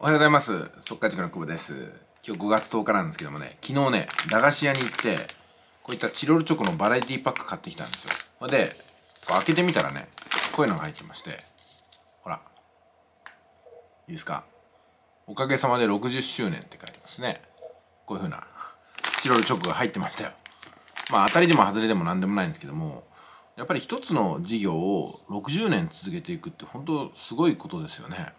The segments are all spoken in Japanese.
おはようございます。速稼塾の久保です。今日5月10日なんですけどもね、昨日ね、駄菓子屋に行って、こういったチロルチョコのバラエティパック買ってきたんですよ。で、こう開けてみたらね、こういうのが入ってまして、ほら、いいですか。おかげさまで60周年って書いてますね。こういう風な、チロルチョコが入ってましたよ。まあ当たりでも外れでも何でもないんですけども、やっぱり一つの事業を60年続けていくって本当すごいことですよね。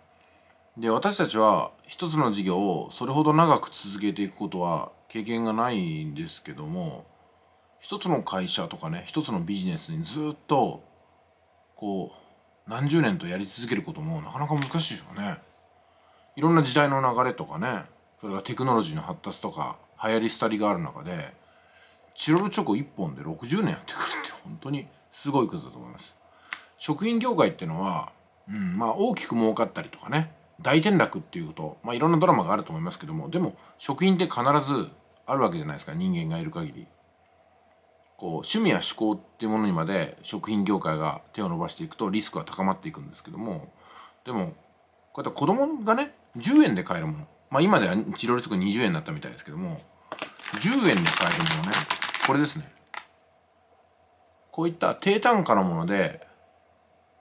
で私たちは一つの事業をそれほど長く続けていくことは経験がないんですけども一つの会社とかね一つのビジネスにずっとこう何十年とやり続けることもなかなか難しいでしょうね。いろんな時代の流れとかねそれがテクノロジーの発達とか流行り廃りがある中でチロルチョコ1本で60年やってくるって本当にすごいことだと思います。食品業界っていうのは、うん、まあ大きく儲かったりとかね大転落っていうこと、まあ、いろんなドラマがあると思いますけどもでも食品って必ずあるわけじゃないですか人間がいる限りこう趣味や趣向っていうものにまで食品業界が手を伸ばしていくとリスクは高まっていくんですけどもでもこうやって子供がね10円で買えるものまあ今では治療率が20円になったみたいですけども10円で買えるものねこれですねこういった低単価のもので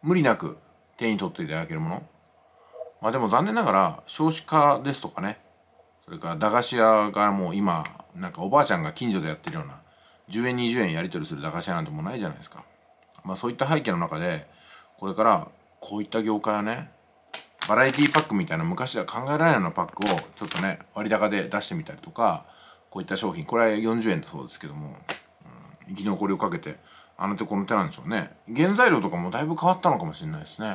無理なく手に取っていただけるものまあでも残念ながら少子化ですとかねそれから駄菓子屋がもう今なんかおばあちゃんが近所でやってるような10円20円やり取りする駄菓子屋なんてもうないじゃないですか。まあそういった背景の中でこれからこういった業界はねバラエティパックみたいな昔では考えられないようなパックをちょっとね割高で出してみたりとかこういった商品これは40円だそうですけども、うん、生き残りをかけてあの手この手なんでしょうね原材料とかもだいぶ変わったのかもしれないですね。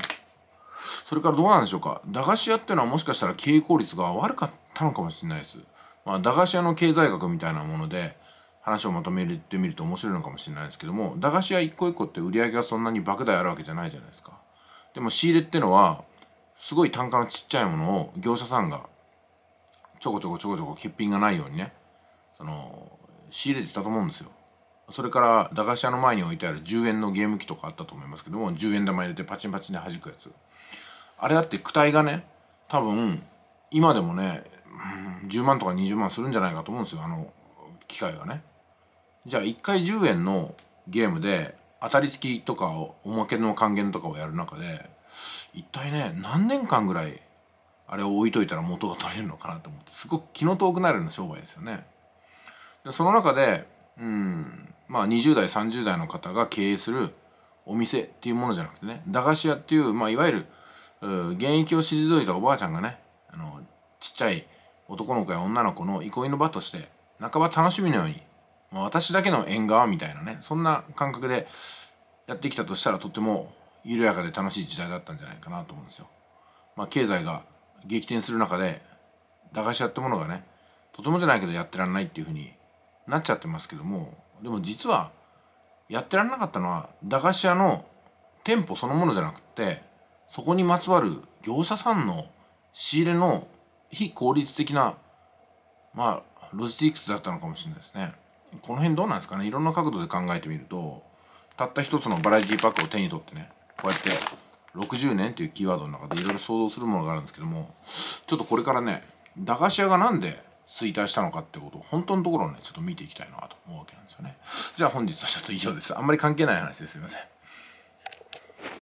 それからどうなんでしょうか。駄菓子屋っていうのはもしかしたら経営効率が悪かったのかもしれないです。まあ、駄菓子屋の経済学みたいなもので、話をまとめてみると面白いのかもしれないですけども、駄菓子屋一個一個って売り上げがそんなに莫大あるわけじゃないじゃないですか。でも仕入れってのは、すごい単価のちっちゃいものを業者さんが、ちょこちょこちょこちょこ欠品がないようにね、その、仕入れてたと思うんですよ。それから駄菓子屋の前に置いてある10円のゲーム機とかあったと思いますけども10円玉入れてパチンパチンで弾くやつあれだって躯体がね多分今でもね、うん、10万とか20万するんじゃないかと思うんですよあの機械がね。じゃあ1回10円のゲームで当たり付きとかおまけの還元とかをやる中で一体ね何年間ぐらいあれを置いといたら元が取れるのかなと思ってすごく気の遠くなるような商売ですよね。でその中でうんまあ20代30代の方が経営するお店っていうものじゃなくてね駄菓子屋っていう、まあ、いわゆる現役を退いたおばあちゃんがねあのちっちゃい男の子や女の子の憩いの場として半ば楽しみのように、私だけの縁側みたいなねそんな感覚でやってきたとしたらとても緩やかで楽しい時代だったんじゃないかなと思うんですよ。まあ、経済が激転する中で駄菓子屋ってものがねとてもじゃないけどやってらんないっていうふうになっちゃってますけどもでも実はやってらんなかったのは駄菓子屋の店舗そのものじゃなくってそこにまつわる業者さんの仕入れの非効率的な、まあ、ロジスティクスだったのかもしれないですね。この辺どうなんですかねいろんな角度で考えてみると、たった一つのバラエティパックを手に取ってね、こうやって60年っていうキーワードの中でいろいろ想像するものがあるんですけども、ちょっとこれからね、駄菓子屋がなんで衰退したのかってことを本当のところをね、ちょっと見ていきたいなと思うわけなんですよね。じゃあ本日はちょっと以上です。あんまり関係ない話ですいません。